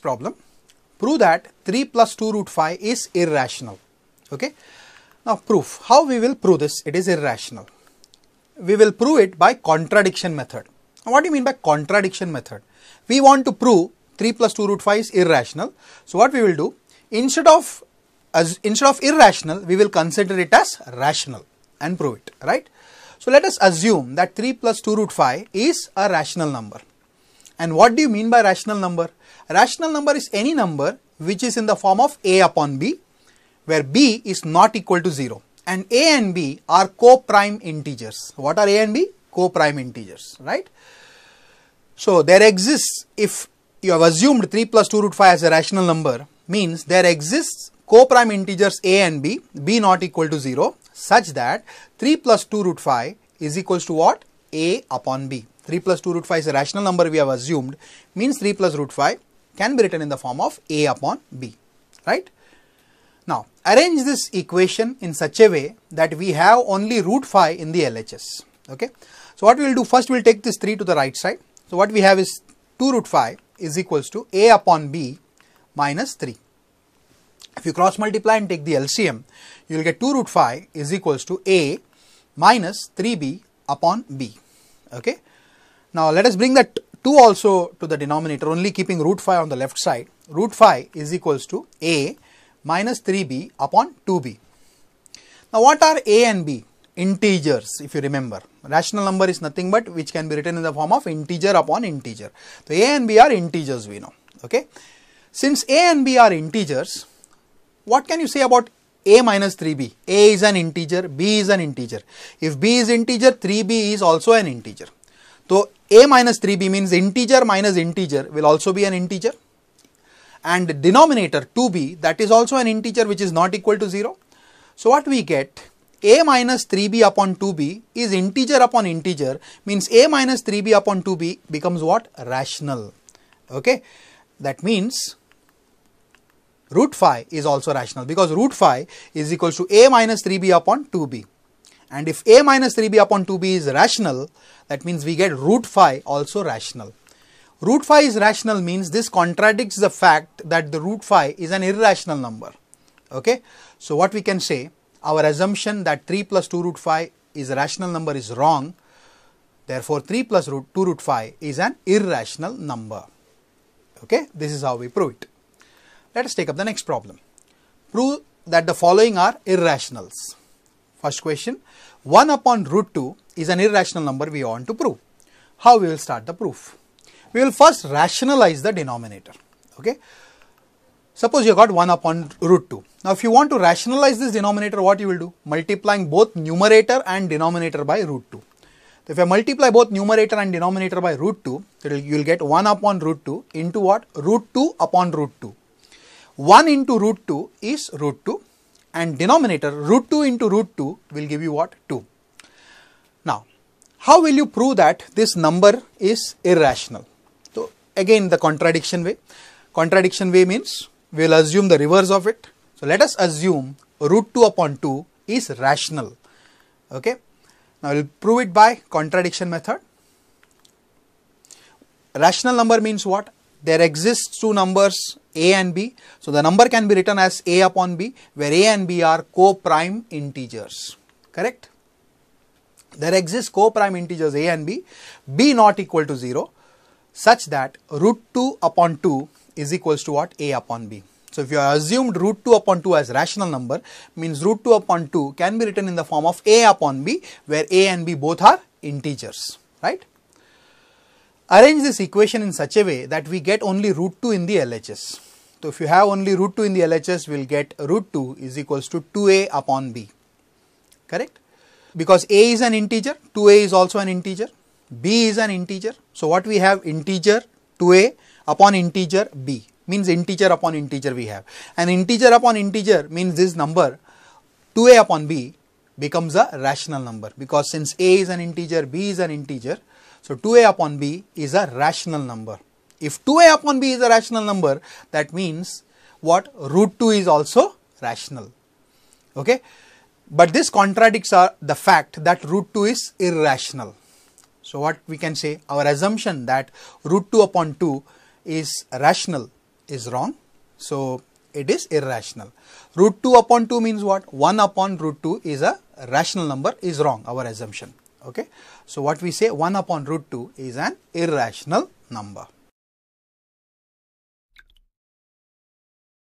next problem. Prove that 3 plus 2 root 5 is irrational. Okay. Now proof. How we will prove this? It is irrational. We will prove it by contradiction method. Now, what do you mean by contradiction method? We want to prove 3 plus 2 root 5 is irrational. So what we will do? Instead of as instead of irrational, we will consider it as rational and prove it, right? So let us assume that 3 plus 2 root 5 is a rational number. And what do you mean by rational number? Rational number is any number which is in the form of a upon b where b is not equal to 0 and a and b are co-prime integers. What are a and b? Co-prime integers, right? So there exists, if you have assumed 3 plus 2 root 5 as a rational number, means there exists co-prime integers a and b, b not equal to 0 such that 3 plus 2 root 5 is equals to what? a upon b. 3 plus 2 root 5 is a rational number we have assumed means 3 plus root 5 can be written in the form of a upon b right. Now arrange this equation in such a way that we have only root 5 in the LHS okay. So what we will do first we will take this 3 to the right side. So what we have is 2 root 5 is equals to a upon b minus 3. If you cross multiply and take the LCM, you will get 2 root 5 is equals to a minus 3b upon b. Okay. Now let us bring that 2 also to the denominator only keeping root 5 on the left side. Root 5 is equals to a minus 3b upon 2b. Now what are a and b? Integers if you remember. Rational number is nothing but which can be written in the form of integer upon integer. So a and b are integers we know. Okay. Since a and b are integers, what can you say about a minus 3b? a is an integer, b is an integer. If b is integer, 3b is also an integer. So a minus 3b means integer minus integer will also be an integer and denominator 2b that is also an integer which is not equal to 0. So what we get a minus 3b upon 2b is integer upon integer means a minus 3b upon 2b becomes what? Rational. Okay. That means root phi is also rational because root phi is equals to a minus 3b upon 2b. And if a minus 3b upon 2b is rational, that means we get root phi also rational. Root phi is rational means this contradicts the fact that the root phi is an irrational number. Okay, so what we can say, our assumption that 3 plus 2 root phi is a rational number is wrong. Therefore, 3 plus root 2 root phi is an irrational number. Okay, this is how we prove it. Let us take up the next problem. Prove that the following are irrationals. First question, 1 upon root 2 is an irrational number we want to prove. How we will start the proof? We will first rationalize the denominator. Okay. Suppose you got 1 upon root 2. Now, if you want to rationalize this denominator, what you will do? Multiplying both numerator and denominator by root 2. If I multiply both numerator and denominator by root 2, you will get 1 upon root 2 into what? Root 2 upon root 2. 1 into root 2 is root 2 and denominator root 2 into root 2 will give you what 2 now how will you prove that this number is irrational so again the contradiction way contradiction way means we will assume the reverse of it so let us assume root 2 upon 2 is rational okay now we'll prove it by contradiction method rational number means what there exists two numbers a and b. So the number can be written as a upon b where a and b are co-prime integers, correct? There exists co-prime integers a and b, b not equal to 0 such that root 2 upon 2 is equals to what a upon b. So if you assumed root 2 upon 2 as rational number means root 2 upon 2 can be written in the form of a upon b where a and b both are integers, right? Arrange this equation in such a way that we get only root 2 in the LHS. So if you have only root 2 in the LHS, we'll get root 2 is equals to 2a upon b, correct? Because a is an integer, 2a is also an integer, b is an integer. So what we have integer 2a upon integer b means integer upon integer we have. And integer upon integer means this number 2a upon b becomes a rational number because since a is an integer, b is an integer, so 2a upon b is a rational number. If 2a upon b is a rational number, that means what root 2 is also rational. Okay. But this contradicts our, the fact that root 2 is irrational. So what we can say, our assumption that root 2 upon 2 is rational is wrong. So it is irrational. Root 2 upon 2 means what? 1 upon root 2 is a rational number is wrong, our assumption. Okay. So, what we say 1 upon root 2 is an irrational number.